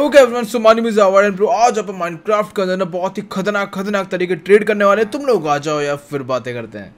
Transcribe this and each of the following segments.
Okay everyone so मानी मुझे award and आज अपन माइनक्राफ्ट के अंदर बहुत ही खतरनाक खतरनाक तरीके ट्रेड करने वाले तुम लोग आ जाओ या फिर बातें करते हैं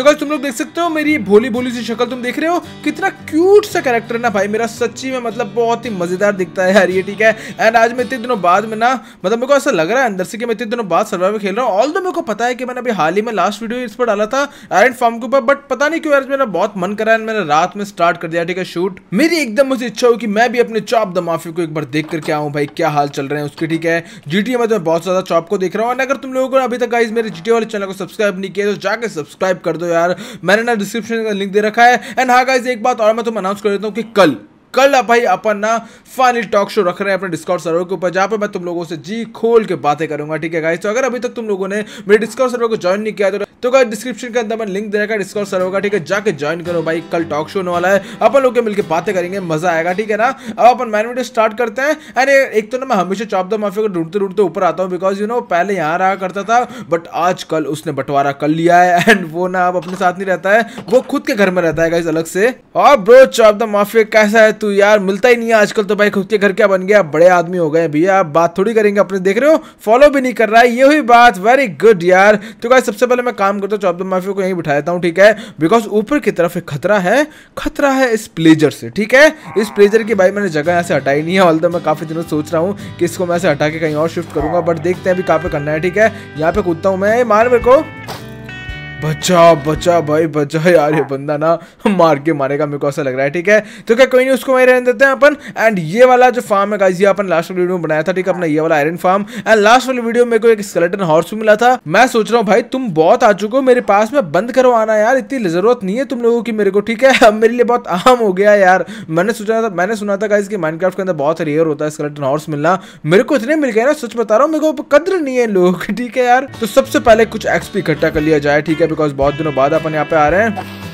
तो गाइस तुम लोग देख सकते हो मेरी भोली भोली सी शक्ल तुम देख रहे हो कितना क्यूट सा कैरेक्टर ना भाई मेरा सच्ची में मतलब बहुत ही मजेदार दिखता है यार ये ठीक है एंड आज मैं इतने दिनों बाद में ना मतलब मेरे को ऐसा लग रहा है अंदर से कि मैं इतने दिनों बाद सर्वाइवल खेल रहा हूँ ऑल मेरे को पता है कि मैंने अभी हाल ही में लास्ट वीडियो इस पर डाला था आयरन फार्म के ऊपर बट पता नहीं क्यों मेरा बहुत मन करा है मैंने रात में स्टार्ट कर दिया ठीक है शूट मेरी एकदम मुझे इच्छा हो कि मैं भी अपने चॉप द माफी को एक बार देख करके आऊँ भाई क्या हाल चल रहे हैं उसके ठीक है जीटीए में तो मैं बहुत ज्यादा चॉप को देख रहा हूँ एंड अगर तुम लोगों को अभी तक गाइज मेरे जीटीए वाले चैनल को सब्सक्राइब नहीं किया तो जाकर सब्सक्राइब कर दो यार मैंने ना डिस्क्रिप्शन का लिंक दे रखा है एंड हाँ गाइज एक बात और मैं तुम अनाउंस कर देता हूँ कि कल कल भाई अपन ना फाइनल टॉक शो रख रहे हैं अपने डिस्काउंट सर्वर के ऊपर जहाँ पे मैं तुम लोगों से जी खोल के बातें करूंगा ठीक है गाइस तो अगर अभी तक तुम लोगों ने मेरे डिस्काउंट सर्वर को ज्वाइन नहीं किया तो तो गाइस डिस्क्रिप्शन के अंदर मैं लिंक दे रहा है डिस्कॉर्ड सर्वर का ठीक है जाके ज्वाइन करो भाई कल टॉक शो होने वाला है अपन लोग के मिलकर बातें करेंगे मजा आएगा ठीक है ना अब अपन मैन वीडियो स्टार्ट करते हैं अरे एक तो ना मैं हमेशा चॉप द माफिया को ढूंढते ढूंढते ऊपर आता हूँ बिकॉज यू नो पहले यहाँ रहा करता था बट आज कल उसने बंटवारा कर लिया है एंड वो ना अब अपने साथ नहीं रहता है वो खुद के घर में रहता है अलग से और ब्रो चॉप द माफिया कैसा है तू यार मिलता ही नहीं है आजकल तो भाई खुद के घर क्या बन गया बड़े आदमी हो गए भैया आप बात थोड़ी करेंगे अपने देख रहे हो फॉलो भी नहीं कर रहा है ये हुई बात वेरी गुड यार तो भाई सबसे पहले मैं काम करता हूँ चौबद माफिया को यहीं बिठा देता हूँ ठीक है बिकॉज ऊपर की तरफ एक खतरा है खतरा है इस प्लेजर से ठीक है इस प्लेजर की भाई मैंने जगह यहाँ से हटाई नहीं है ऑल मैं काफ़ी दिनों सोच रहा हूँ कि इसको मैं ऐसे हटा के कहीं और शिफ्ट करूंगा बट देखते हैं अभी कहाँ पे करना है ठीक है यहाँ पे कूदता हूँ मैं मार मेरे को बचा बचा भाई बचा यार ये हाँ। बंदा ना मार के मारेगा मेरे को ऐसा लग रहा है ठीक है तो क्या कोई नहीं उसको वहीं रहने देते हैं अपन एंड ये वाला जो फार्म है ये अपन लास्ट वाली वीडियो में बनाया था ठीक है अपना ये वाला आयरन फार्म एंड लास्ट वाली वीडियो में एक स्केलेटन हॉर्स मिला था मैं सोच रहा हूँ भाई तुम बहुत आ चुके हो मेरे पास में बंद करो आना यार इतनी जरूरत नहीं है तुम लोगों की मेरे को ठीक है अब मेरे लिए बहुत आम हो गया यार मैंने सोचा था मैंने सुना था इसके माइंड के अंदर बहुत रेयर होता है स्केलेटन हॉर्स मिलना मेरे को इतने मिल गए ना सच बता रहा हूँ मेरे को कदर नहीं है लोग ठीक है यार तो सबसे पहले कुछ एक्सपी इकट्ठा कर लिया जाए ठीक है बिकॉज बहुत दिनों बाद अपन यहाँ पे आ रहे हैं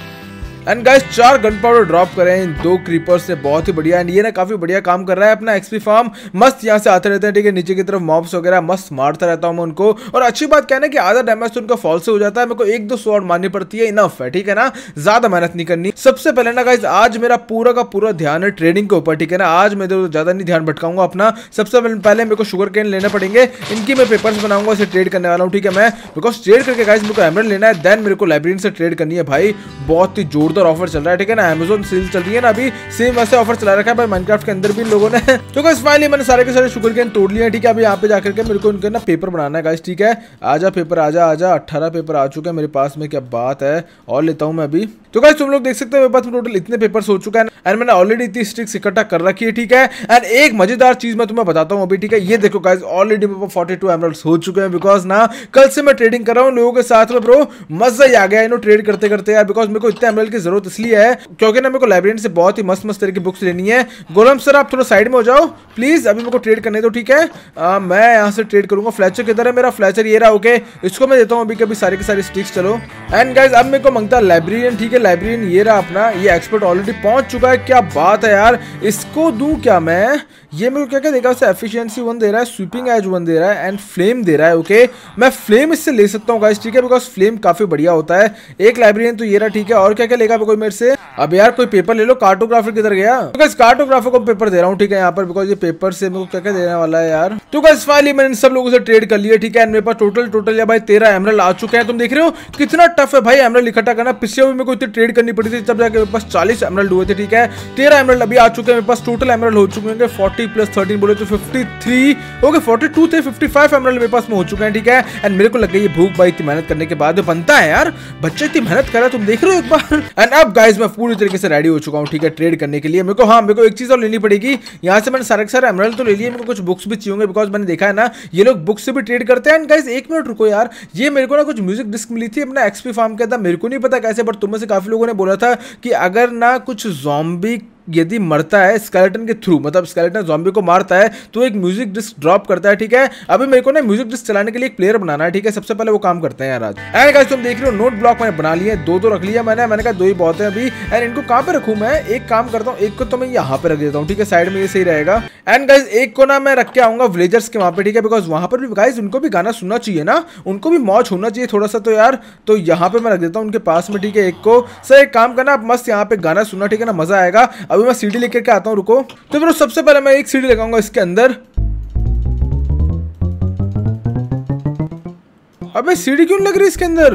एंड गाइस चार गन पाउडर ड्रॉप करें इन दो क्रीपर से बहुत ही बढ़िया एंड ये ना काफी बढ़िया काम कर रहा है अपना एक्सपी फार्म मस्त यहाँ से आते रहते हैं ठीक है नीचे की तरफ मॉब्स वगैरह मस्त मारता रहता हूँ मैं उनको और अच्छी बात कहना कि आधा डैमेज तो उनका फॉल से हो जाता है मेरे को एक दो शॉट मारनी पड़ती है इनफ है ठीक है ना ज्यादा मेहनत नहीं करनी सबसे पहले ना गाइज आज मेरा पूरा का पूरा ध्यान है ट्रेडिंग के ऊपर ठीक है ना आज मैं तो ज्यादा नहीं ध्यान भटकाऊंगा अपना सबसे पहले मेरे को शुगर केन लेने पड़ेंगे इनकी मैं पेपर्स बनाऊंगा इसे ट्रेड करने वाला हूँ ठीक है मैं बिकॉज ट्रेड करके गाइज मेरे को एमरल लेना है देन मेरे को लाइब्रेरी से ट्रेड करनी है भाई बहुत ही जोर जोरदार ऑफर चल रहा है ठीक है ना अमेजोन सेल चल रही है ना अभी सेम वैसे ऑफर चला रखा है भाई माइनक्राफ्ट के अंदर भी लोगों ने तो गाइस फाइनली मैंने सारे के सारे शुगर गेन तोड़ लिया ठीक है अभी यहाँ पे जाकर के मेरे को उनके ना पेपर बनाना है ठीक है आजा पेपर आजा आजा अठारह पेपर आ चुके हैं मेरे पास में क्या बात है और लेता हूँ मैं अभी तो गाइस तुम लोग देख सकते हो मेरे पास टोटल इतने पेपर हो चुका है एंड मैंने ऑलरेडी इतनी स्ट्रिक्स इकट्ठा कर रखी है ठीक है एंड एक मजेदार चीज मैं तुम्हें बताता हूँ अभी ठीक है ये देखो गाइज ऑलरेडी मेरे फोर्टी टू हो चुके हैं बिकॉज ना कल से मैं ट्रेडिंग कर रहा हूँ लोगों के साथ में ब्रो मजा ही आ गया इन्हों ट्रेड करते करते यार बिकॉज मेरे को इतने एमरल की जरूरत इसलिए है क्योंकि ना मेरे को लाइब्रेरी से बहुत ही मस्त मस्त तरह की बुक्स लेनी है गोलम सर आप थोड़ा साइड में हो जाओ प्लीज अभी मेरे को ट्रेड करने दो ठीक है आ, मैं यहाँ से ट्रेड करूंगा फ्लैचर किधर है मेरा फ्लैचर ये रहा ओके इसको मैं देता हूँ अभी कभी सारे के सारे स्टिक्स चलो एंड गाइज अब मेरे को मंगता है लाइब्रेरियन ठीक है लाइब्रेरियन ये रहा अपना ये एक्सपर्ट ऑलरेडी पहुंच चुका है क्या बात है यार इसको दू क्या मैं ये मेरे को क्या क्या देखा उससे एफिशिएंसी वन दे रहा है स्वीपिंग एज वन दे रहा है एंड फ्लेम दे रहा है ओके मैं फ्लेम इससे ले सकता हूँ गाइज ठीक है बिकॉज फ्लेम काफ़ी बढ़िया होता है एक लाइब्रेरियन तो ये रहा ठीक है और क्या क्या लेगा मांगा कोई मेरे से अब यार कोई पेपर ले लो कार्टोग्राफर किधर गया तो कैसे कार्टोग्राफर को पेपर दे रहा हूँ ठीक है यहाँ पर बिकॉज ये पेपर से मेरे को क्या क्या देने वाला है यार तो कैसे फाइनली मैंने सब लोगों से ट्रेड कर लिया ठीक है मेरे पास टोटल टोटल या भाई तेरह एमरल आ चुके हैं तुम देख रहे हो कितना टफ है भाई एमरल इकट्ठा करना पिछले भी मेरे को इतनी ट्रेड करनी पड़ी थी तब जाकर मेरे पास चालीस एमरल हुए थे ठीक है तेरह एमरल अभी आ चुके हैं मेरे पास टोटल एमरल हो चुके हैं फोर्टी प्लस थर्टीन बोले तो fifty three okay forty two थे फिफ्टी फाइव एमरल मेरे पास में हो चुके हैं ठीक है एंड मेरे को लग गई भूख भाई इतनी मेहनत करने के बाद बनता है यार बच्चा इतनी मेहनत करा तुम देख रहे हो एक बार एंड अब गाइज मैं पूरी तरीके से रेडी हो चुका हूँ ठीक है ट्रेड करने के लिए मेरे को हाँ मेरे को एक चीज़ और लेनी पड़ेगी यहाँ से मैंने सारे सारे एमरल तो ले लिए मेरे को कुछ बुक्स भी चाहिए बिकॉज मैंने देखा है ना ये लोग बुक्स से भी ट्रेड करते हैं एंड गाइज एक मिनट रुको यार ये मेरे को ना कुछ म्यूजिक डिस्क मिली थी अपना एक्सपी फार्म के अंदर मेरे को नहीं पता कैसे बट तुम्हें से काफ़ी लोगों ने बोला था कि अगर ना कुछ जॉम्बी यदि मरता है स्केलेटन के थ्रू मतलब स्केलेटन जॉम्बी को मारता है तो एक म्यूजिक डिस्क ड्रॉप करता है ठीक है अभी मेरे को ना म्यूजिक डिस्क चलाने के लिए एक प्लेयर बनाना है ठीक है सबसे पहले वो काम करते हैं यार एंड गाइस तुम देख रहे हो नोट ब्लॉक मैंने बना लिए दो दो रख लिया मैंने मैंने कहा दो ही बहुत है अभी एंड इनको कहाँ पे रखू मैं एक काम करता हूँ एक को तो मैं यहाँ पे रख देता हूँ ठीक है साइड में ये सही रहेगा एंड गाइज एक को ना मैं रख के आऊंगा विलेजर्स के वहाँ पे ठीक है बिकॉज वहाँ पर भी गाइज उनको भी गाना सुनना चाहिए ना उनको भी मौज होना चाहिए थोड़ा सा तो यार तो यहाँ पे मैं रख देता हूँ उनके पास में ठीक है एक को सर एक काम करना आप मस्त यहाँ पे गाना सुनना ठीक है ना मजा आएगा अभी मैं सीढ़ी लेकर के आता हूँ रुको तो फिर सबसे पहले मैं एक सीढ़ी लगाऊंगा इसके अंदर अबे सीढ़ी क्यों लग रही है इसके अंदर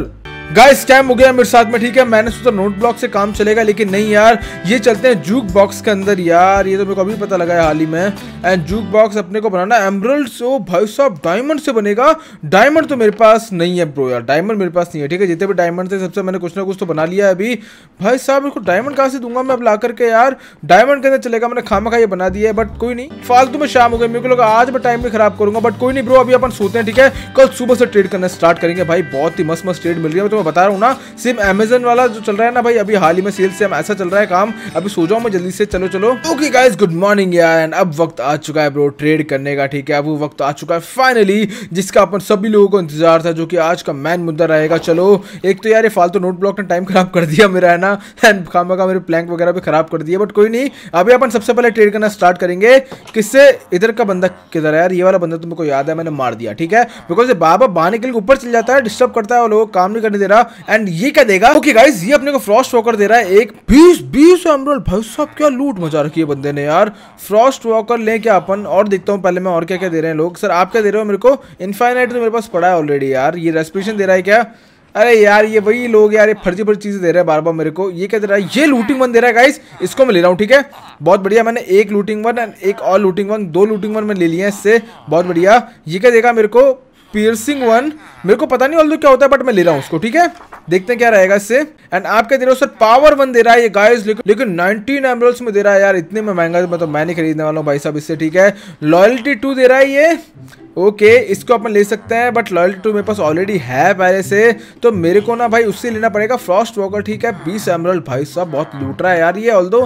गाय स्कैम हो गया मेरे साथ में ठीक है मैंने सोचा नोट ब्लॉक से काम चलेगा लेकिन नहीं यार ये चलते हैं जूक बॉक्स के अंदर यार ये तो मेरे को अभी पता लगा है हाल ही में एंड जूक बॉक्स अपने को बनाना एमरल्ड सो भाई साहब डायमंड से बनेगा डायमंड तो मेरे पास नहीं है ब्रो यार डायमंड मेरे पास नहीं है ठीक है जितने भी डायमंड थे सबसे मैंने कुछ ना कुछ तो बना लिया है अभी भाई साहब मेरे को डायमंड कहाँ से दूंगा मैं अब ला करके यार डायमंड के अंदर चलेगा मैंने खामा खा ये बना दिया है बट कोई नहीं फालतू में शाम हो गई मेरे को लगा आज मैं टाइम भी खराब करूंगा बट कोई नहीं ब्रो अभी अपन सोते हैं ठीक है कल सुबह से ट्रेड करना स्टार्ट करेंगे भाई बहुत ही मस्त मस्त ट्रेड मिल रही है मैं बता रहा हूँ ना सिर्फ अमेजन वाला जो चल रहा है ना भाई अभी हाल ही में सेल से हम ऐसा चल रहा है काम अभी सो जाओ मैं जल्दी से चलो चलो ओके गाइज गुड मॉर्निंग यार एंड अब वक्त आ चुका है ब्रो ट्रेड करने का ठीक है अब वो वक्त आ चुका है फाइनली जिसका अपन सभी लोगों को इंतजार था जो कि आज का मैन मुद्दा रहेगा चलो एक तो यार ये फालतू नोट ब्लॉक ने टाइम खराब कर दिया मेरा है ना एंड खामा का मेरे प्लैंक वगैरह भी खराब कर दिया बट कोई नहीं अभी अपन सबसे पहले ट्रेड करना स्टार्ट करेंगे किससे इधर का बंदा किधर है यार ये वाला बंदा तुमको याद है मैंने मार दिया ठीक है बिकॉज बाबा बाहर निकल के ऊपर चल जाता है डिस्टर्ब करता है और लोग काम नहीं करने दे रहा एंड ये क्या देगा ओके गाइस ये अपने को फ्रॉस्ट वॉकर दे रहा है एक बीस बीस एमरल भाई साहब क्या लूट मजा रखी है बंदे ने यार फ्रॉस्ट वॉकर ले क्या अपन और देखता हूँ पहले मैं और क्या क्या दे रहे हैं लोग सर आप क्या दे रहे हो मेरे को इन्फाइनाइट तो मेरे पास पड़ा है ऑलरेडी यार ये रेस्पिरेशन दे रहा है क्या अरे यार ये वही लोग यार ये फर्जी फर्जी चीज़ें दे रहे हैं बार बार मेरे को ये क्या दे रहा है ये लूटिंग वन दे रहा है गाइस इसको मैं ले रहा हूँ ठीक है बहुत बढ़िया मैंने एक लूटिंग वन एंड एक और लूटिंग वन दो लूटिंग वन मैं ले लिया हैं इससे बहुत बढ़िया ये क्या देगा मेरे को पियर्सिंग वन मेरे को पता नहीं ऑल क्या होता है बट मैं ले रहा हूँ उसको ठीक है देखते हैं क्या रहेगा इससे एंड आपके दे रहा सर पावर वन दे रहा है ये गाइस लेकिन नाइनटीन एमरल्स में दे रहा है यार इतने में महंगा मतलब मैं नहीं खरीदने वाला हूँ भाई साहब इससे ठीक है लॉयल्टी टू दे रहा है ये ओके okay, इसको अपन ले सकते हैं बट लॉयल्टी टू मेरे पास ऑलरेडी है पहले से तो मेरे को ना भाई उससे लेना पड़ेगा फ्रॉस्ट वॉकर ठीक है बीस एमरल भाई साहब बहुत लूट रहा है यार ये ऑल दो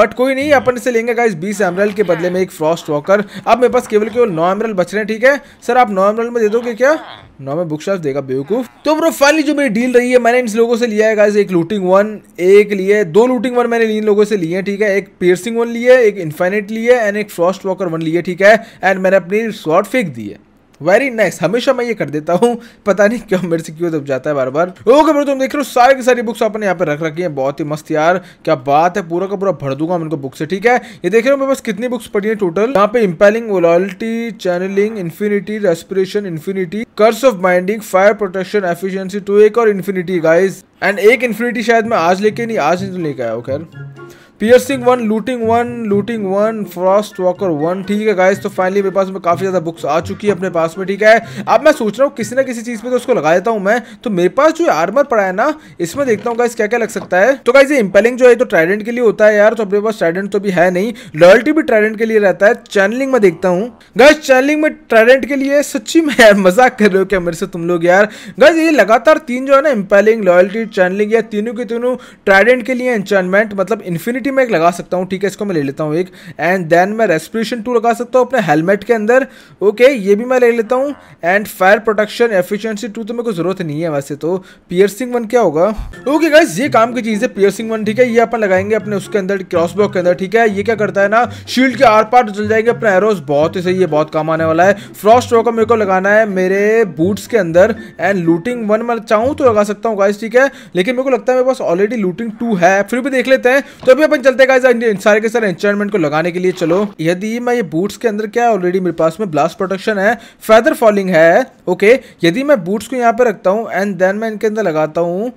बट कोई नहीं अपन इसे लेंगे गाइस बीस एमरल के बदले में एक फ्रॉस्ट वॉकर अब मेरे पास केवल केवल नौ एमरल बच रहे हैं ठीक है सर आप नौ एमरल में दे दोगे क्या नौ में बुक शॉप देगा बेवकूफ तो ब्रो फाइनली जो मेरी डील रही है मैंने इन लोगों से लिया है गाइस एक लूटिंग वन एक लिए दो लूटिंग वन मैंने इन लोगों से लिए ठीक है एक पियर्सिंग वन लिए एक इन्फाइनेट लिए एंड एक फ्रॉस्ट वॉकर वन लिए ठीक है एंड मैंने अपनी शॉर्ट फेंक दी है वेरी नाइस हमेशा मैं ये कर देता हूँ पता नहीं क्यों मेरे से क्यों दब जाता है बार बार ओके ब्रो तुम देख रहे हो सारी की सारी बुक्स आपने यहाँ पे रख रखी है बहुत ही मस्त यार क्या बात है पूरा का पूरा भर दूंगा उनको बुक से ठीक है ये देख रहे हो मेरे पास कितनी बुक्स पड़ी है टोटल यहाँ पे इम्पेलिंग वॉलॉलिटी channeling infinity respiration infinity curse of mending fire protection efficiency two एक और इन्फिनिटी गाइज एंड एक इन्फिनिटी शायद मैं आज लेके नहीं आज नहीं तो लेके आया हूँ खैर piercing one looting one looting one frost walker one ठीक है गाइस तो फाइनली मेरे पास में काफ़ी ज़्यादा बुक्स आ चुकी है अपने पास में ठीक है अब मैं सोच रहा हूँ किसी ना किसी चीज़ पे तो उसको लगा देता हूँ मैं तो मेरे पास जो आर्मर पड़ा है ना इसमें देखता हूँ गाइस क्या क्या लग सकता है तो गाइस ये इम्पेलिंग जो है तो ट्राइडेंट के लिए होता है यार तो अपने पास ट्राइडेंट तो भी है नहीं लॉयल्टी भी ट्राइडेंट के लिए रहता है चैनलिंग में देखता हूँ गाइस चैनलिंग में ट्राइडेंट के लिए सच्ची में यार मजाक कर रहे हो क्या मेरे से तुम लोग यार गाइस ये लगातार तीन जो है ना इम्पेलिंग लॉयल्टी चैनलिंग या तीनों के तीनों ट्राइडेंट के लिए एंचानमेंट मतलब इन्फिनिट इम्यूनिटी मैं एक लगा सकता हूँ ठीक है इसको मैं ले लेता हूँ एक एंड देन मैं रेस्पिरेशन टू लगा सकता हूँ अपने हेलमेट के अंदर ओके ये भी मैं ले लेता हूँ and fire protection efficiency two तो मेरे को ज़रूरत नहीं है वैसे तो पियर्सिंग वन क्या होगा ओके गाइज ये काम की चीज़ है पियर्सिंग वन ठीक है ये अपन लगाएंगे अपने उसके अंदर क्रॉस क्रॉसबॉक के अंदर ठीक है ये क्या करता है ना शील्ड के आर पार्ट चल जाएंगे अपने एरोज बहुत ही सही है बहुत काम आने वाला है फ्रॉस्ट रॉ मेरे को लगाना है मेरे बूट्स के अंदर एंड लूटिंग वन मैं चाहूँ तो लगा सकता हूँ गाइज ठीक है लेकिन मेरे को लगता है मेरे पास ऑलरेडी लूटिंग टू है फिर भी देख लेते हैं तो अभी अपन चलते सारे के सारे एंचमेंट को लगाने के लिए चलो यदि मैं ये बूट्स के अंदर क्या ऑलरेडी मेरे पास में ब्लास्ट प्रोटेक्शन है फेदर फॉलिंग है ओके यदि मैं बूट्स को यहाँ पे रखता हूँ एंड देन मैं इनके अंदर लगाता हूँ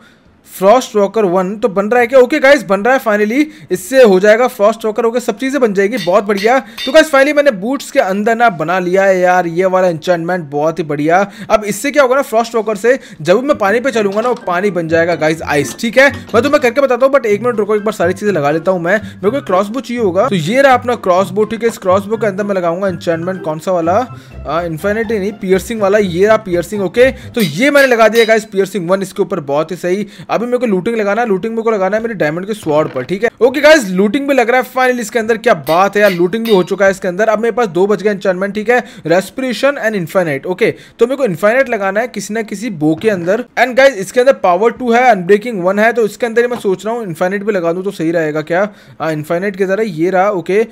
फ्रॉस्ट वॉकर वन तो बन रहा है क्या ओके गाइस बन रहा है फाइनली इससे हो जाएगा फ्रॉस्ट वॉकर ओके सब चीज़ें बन जाएगी बहुत बढ़िया तो गाइस फाइनली मैंने बूट्स के अंदर ना बना लिया है यार ये वाला इंचमेंट बहुत ही बढ़िया अब इससे क्या होगा ना फ्रॉस्ट वॉकर से जब मैं पानी पर चलूंगा ना वो पानी बन जाएगा गाइज आइस ठीक है मैं तुम्हें करके बताता हूँ बट एक मिनट रुको एक बार सारी चीज़ें लगा लेता हूँ मैं मेरे को बो चाहिए होगा तो ये रहा अपना क्रॉस बो ठीक है इस क्रॉस बो के अंदर मैं लगाऊंगा इंचमेंट कौन सा वाला इन्फेनिटी नहीं पियर्सिंग वाला ये रहा पियर्सिंग ओके तो ये मैंने लगा दिया गाइज पियर्सिंग वन इसके ऊपर बहुत ही सही अब अभी मेरे को लूटिंग लगाना है लूटिंग मेरे को लगाना है मेरे डायमंड के स्वॉर्ड पर ठीक है ओके गाइज लूटिंग भी लग रहा है फाइनल इसके अंदर क्या बात है यार लूटिंग भी हो चुका है इसके अंदर अब मेरे पास दो बज गए इंचानमेंट ठीक है रेस्पिरेशन एंड इन्फाइनाइट ओके तो मेरे को इन्फाइनाइट लगाना है किसी ना किसी बो के अंदर एंड गाइज इसके अंदर पावर टू है अनब्रेकिंग वन है तो इसके अंदर मैं सोच रहा हूँ इन्फाइनाइट भी लगा दूँ तो सही रहेगा क्या इन्फाइनाइट के जरा ये रहा ओके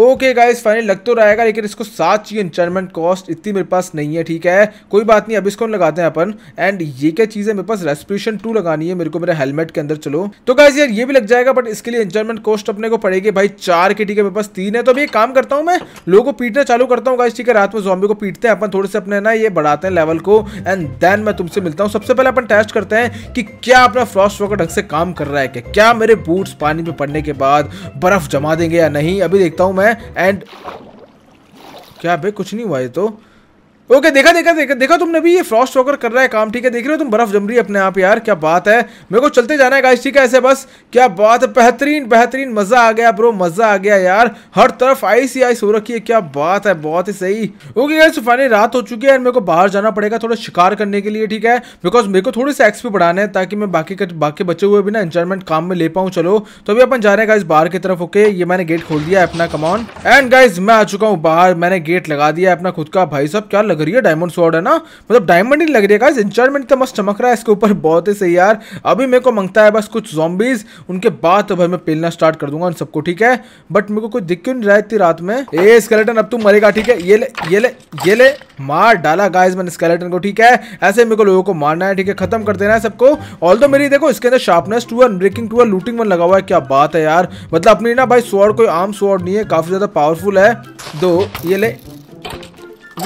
ओके गाइस फाइनल लग तो रहेगा लेकिन इसको सात चाहिए इंचमेंट कॉस्ट इतनी मेरे पास नहीं है ठीक है कोई बात नहीं अब इसको लगाते हैं अपन एंड ये क्या चीज़ है मेरे पास रेस्पिरेशन टू लगानी है मेरे को मेरे हेलमेट के अंदर चलो तो गाइस यार ये भी लग जाएगा बट इसके लिए इंचमेंट कॉस्ट अपने को पड़ेगी भाई चार के ठीक है मेरे पास तीन है तो अभी काम करता हूँ मैं लोगों को पीटना चालू करता हूँ गाइस ठीक है रात में जॉम्बी को पीटते हैं अपन थोड़े से अपने ना ये बढ़ाते हैं लेवल को एंड देन मैं तुमसे मिलता हूँ सबसे पहले अपन टेस्ट करते हैं कि क्या अपना फ्रॉस्ट वर्कर ढंग से काम कर रहा है क्या क्या मेरे बूट्स पानी में पड़ने के बाद बर्फ जमा देंगे या नहीं अभी देखता हूँ मैं एंड क्या भाई कुछ नहीं हुआ ये तो ओके okay, देखा देखा देखा देखा तुमने भी ये फ्रॉस्ट होकर कर रहा है काम ठीक है देख रहे हो तुम बर्फ जम रही है अपने आप यार क्या बात है मेरे को चलते जाना है गाइस ठीक है ऐसे बस क्या बात है बेहतरीन बेहतरीन मजा आ गया ब्रो मजा आ गया यार हर तरफ आइस ही आइस हो रखी है क्या बात है बहुत ही सही ओके गाइस फाइनली तो रात हो चुकी है मेरे को बाहर जाना पड़ेगा थोड़ा शिकार करने के लिए ठीक है बिकॉज मेरे को थोड़ी सा एक्सपी बढ़ाना है ताकि मैं बाकी बाकी बचे हुए भी ना एंजॉयमेंट काम में ले पाऊँ चलो तो अभी अपन जा रहे हैं गाइस बाहर की तरफ ओके ये मैंने गेट खोल दिया है अपना कमाउन एंड गाइज मैं आ चुका हूँ बाहर मैंने गेट लगा दिया है अपना खुद का भाई साहब क्या लग लग रही है डायमंड स्वॉर्ड है ना मतलब डायमंड ही लग रही है गाइस तो मस्त चमक रहा है इसके ऊपर बहुत ही सही यार अभी मेरे को मंगता है बस कुछ जॉम्बीज उनके बाद तो भाई मैं पेलना स्टार्ट कर दूंगा उन सबको ठीक है बट मेरे को कुछ दिख क्यों नहीं रहा इतनी रात में ए स्केलेटन अब तू मरेगा ठीक है ये ले ये ले ये ले मार डाला गाइस मैंने स्केलेटन को ठीक है ऐसे मेरे को लोगों को मारना है ठीक है खत्म कर देना है सबको ऑल दो मेरी देखो इसके अंदर sharpness two one breaking two one looting one लगा हुआ है क्या बात है यार मतलब अपनी ना भाई स्वॉर्ड कोई आम स्वॉर्ड नहीं है काफी ज्यादा पावरफुल है दो ये ले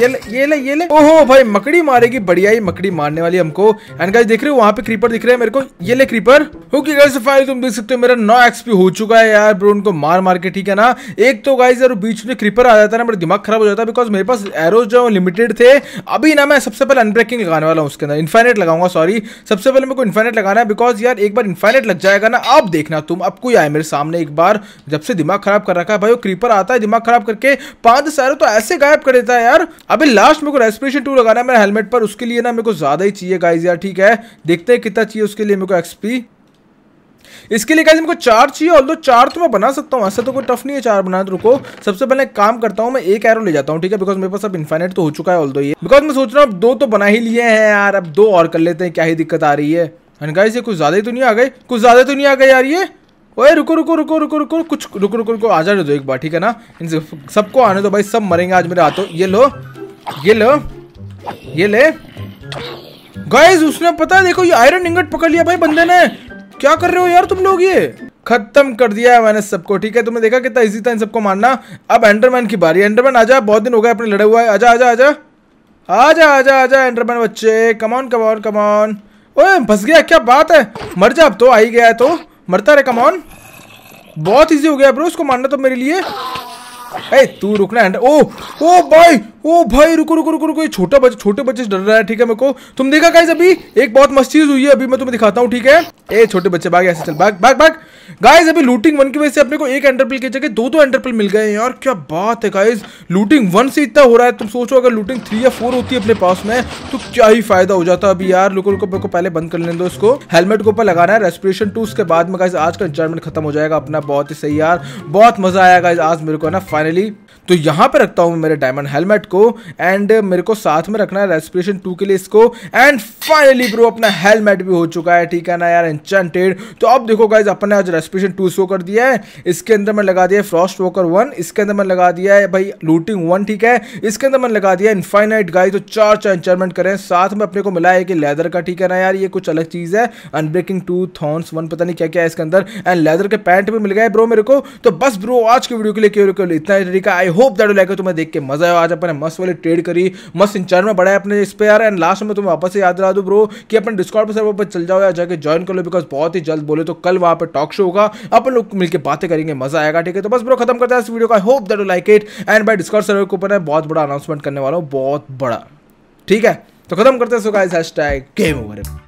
ये ले ये ले ये ले ओहो भाई मकड़ी मारेगी बढ़िया ही मकड़ी मारने वाली हमको एंड गाइस देख रहे हो वहाँ पे क्रीपर दिख रहे हैं मेरे को ये ले क्रीपर ओके गाइस फाइल तुम देख सकते हो मेरा नौ एक्सपी हो चुका है यार ब्रो उनको मार मार के ठीक है ना एक तो गाइस यार बीच में क्रीपर आ जाता है ना मेरा दिमाग खराब हो जाता है बिकॉज मेरे पास एरोज जो लिमिटेड थे अभी ना मैं सबसे पहले अनब्रेकिंग लगाने वाला हूँ उसके अंदर इन्फाइनेट लगाऊंगा सॉरी सबसे पहले मेरे को इन्फाइनेट लगाना है बिकॉज यार एक बार इन्फाइनेट लग जाएगा ना अब देखना तुम अब कोई आए मेरे सामने एक बार जब से दिमाग खराब कर रखा है भाई वो क्रीपर आता है दिमाग खराब करके पांच सारे तो ऐसे गायब कर देता है यार अभी लास्ट मेरे को रेस्पिरेशन टू लगाना है मेरे हेलमेट पर उसके लिए ना मेरे को ज़्यादा ही चाहिए गाइज यार ठीक है देखते हैं कितना चाहिए उसके लिए मेरे को एक्सपी इसके लिए गाइज मेरे को चार चाहिए और दो चार तो मैं बना सकता हूँ ऐसा तो कोई टफ नहीं है चार बनाना तो रुको सबसे पहले काम करता हूँ मैं एक एरो ले जाता हूँ ठीक है बिकॉज मेरे पास अब इन्फाइनेट तो हो चुका है ऑल दो ये बिकॉज मैं सोच रहा हूँ अब दो तो बना ही लिए हैं यार अब दो और कर लेते हैं क्या ही दिक्कत आ रही है एंड गाइज ये कुछ ज़्यादा ही तो नहीं आ गए कुछ ज़्यादा तो नहीं आ गए यार ये ओए रुको रुको रुको रुको रुको कुछ रुको रुको रुको आ जा दो एक बार ठीक है ना इन सबको आने दो भाई सब मरेंगे आज मेरे हाथों ये लो ये लो ये ले गाइस उसने पता है देखो ये आयरन इंगट पकड़ लिया भाई बंदे ने क्या कर रहे हो यार तुम लोग ये खत्म कर दिया है मैंने सबको ठीक है तुमने देखा कितना इजी था इन सबको मारना अब एंडरमैन की बारी एंडरमैन आजा बहुत दिन हो गए अपने लड़े हुआ है आजा आजा आजा आजा आजा आजा एंडरमैन बच्चे कमॉन कमॉन कमॉन ओए फंस गया क्या बात है मर जा अब तो आ ही गया है तो मरता रहे कमॉन बहुत इजी हो गया ब्रो उसको मारना तो मेरे लिए ए तू रुकना है ओ ओ भाई ओ भाई रुको रुको रुको रुको ये छोटा बच्चा छोटे बच्चे डर रहा है ठीक है मेरे को तुम देखा गाइस अभी एक बहुत मस्त चीज हुई है अभी मैं तुम्हें दिखाता हूँ ठीक है ए छोटे बच्चे भाग ऐसे चल भाग भाग भाग गाइस अभी लूटिंग वन की वजह से अपने को एक एंडरपिल की जगह दो दो एंडरपिल मिल गए यार क्या बात है गाइस लूटिंग वन से इतना हो रहा है तुम सोचो अगर लूटिंग थ्री या फोर होती है अपने पास में तो क्या ही फायदा हो जाता अभी यार रुको रुको मेरे को पहले बंद कर लेने दो इसको हेलमेट के ऊपर लगाना है रेस्पिरेशन टू उसके बाद में गाइज आज का इंजॉयमेंट खत्म हो जाएगा अपना बहुत ही सही यार बहुत मजा आया गाइज आज मेरे को ना finally, तो यहाँ पर रखता हूँ मेरे डायमंड हेलमेट को एंड मेरे को साथ में रखना है रेस्पिरेशन टू के लिए इसको एंड फाइनली ब्रो अपना हेलमेट भी हो चुका है ठीक है ना यार एनचेंटेड तो अब देखो गाइज अपने आज रेस्पिरेशन टू शो कर दिया है इसके अंदर मैंने लगा दिया फ्रॉस्ट वॉकर वन इसके अंदर मैंने लगा दिया है भाई लूटिंग वन ठीक है इसके अंदर मैंने लगा दिया इनफाइनाइट गाइज तो चार चार एंचरमेंट करें साथ में अपने को मिला है कि लेदर का ठीक है ना यार ये कुछ अलग चीज़ है अनब्रेकिंग टू थॉन्स वन पता नहीं क्या क्या है इसके अंदर एंड लेदर के पैंट भी मिल गया है ब्रो मेरे को तो बस ब्रो आज के वीडियो के लिए केवल इतना ही तरीका आई होप दैट लाइक तुम्हें देख के मजा आया आज अपने ने मस्त वाली ट्रेड करी मस्त इंचार्ज में बढ़ाया अपने इस पर यार एंड लास्ट में तुम्हें वापस से याद रहा दो ब्रो कि अपन डिस्कॉर्ड पर सर्वर पर चल जाओ या जाके ज्वाइन कर लो बिकॉज बहुत ही जल्द बोले तो कल वहाँ पर टॉक शो होगा अपन लोग मिलकर बातें करेंगे मजा आएगा ठीक है तो बस ब्रो खत्म करता है इस वीडियो का hope that you like it and bye Discord server के ऊपर बहुत बड़ा अनाउंसमेंट करने वाला हूँ बहुत बड़ा ठीक है तो खत्म करते हैं so guys hashtag game over